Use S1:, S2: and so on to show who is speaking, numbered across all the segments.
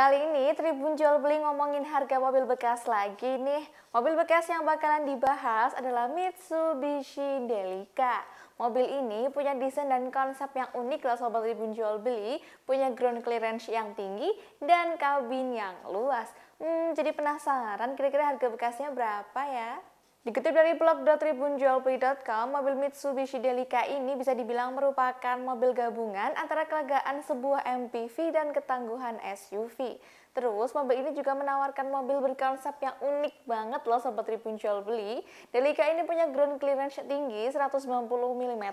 S1: Kali ini Tribun Jual Beli ngomongin harga mobil bekas lagi nih. Mobil bekas yang bakalan dibahas adalah Mitsubishi Delica. Mobil ini punya desain dan konsep yang unik loh Sobat Tribun Jual Beli, punya ground clearance yang tinggi dan kabin yang luas. Hmm, jadi penasaran kira-kira harga bekasnya berapa ya? Dikutip dari blog.tribunjualbeli.com, mobil Mitsubishi Delica ini bisa dibilang merupakan mobil gabungan antara kelegaan sebuah MPV dan ketangguhan SUV. Terus, mobil ini juga menawarkan mobil berkonsep yang unik banget loh Sobat Tribun Jual Beli. Delica ini punya ground clearance tinggi 190 mm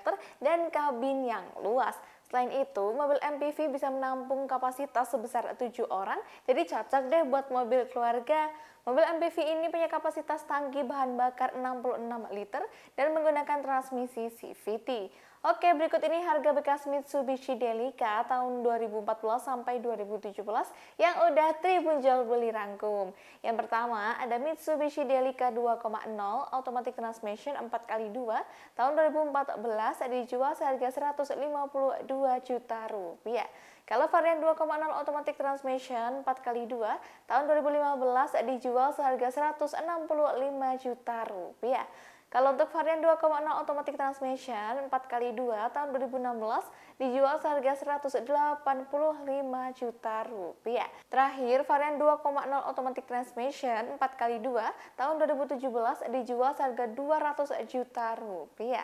S1: dan kabin yang luas. Selain itu, mobil MPV bisa menampung kapasitas sebesar 7 orang, jadi cocok deh buat mobil keluarga. Mobil MPV ini punya kapasitas tangki bahan bakar 66 liter dan menggunakan transmisi CVT. Oke, berikut ini harga bekas Mitsubishi Delica tahun 2014 sampai 2017 yang udah Tribun jual beli rangkum. Yang pertama, ada Mitsubishi Delica 2.0 Automatic Transmission 4x2 tahun 2014 dijual seharga 152 2 juta rupiah. Kalau varian 2.0 automatic transmission 4x2 tahun 2015 dijual seharga 165 juta rupiah. Kalau untuk varian 2.0 automatic transmission 4x2 tahun 2016 dijual seharga 185 juta rupiah. Terakhir, varian 2.0 automatic transmission 4x2 tahun 2017 dijual seharga 200 juta rupiah.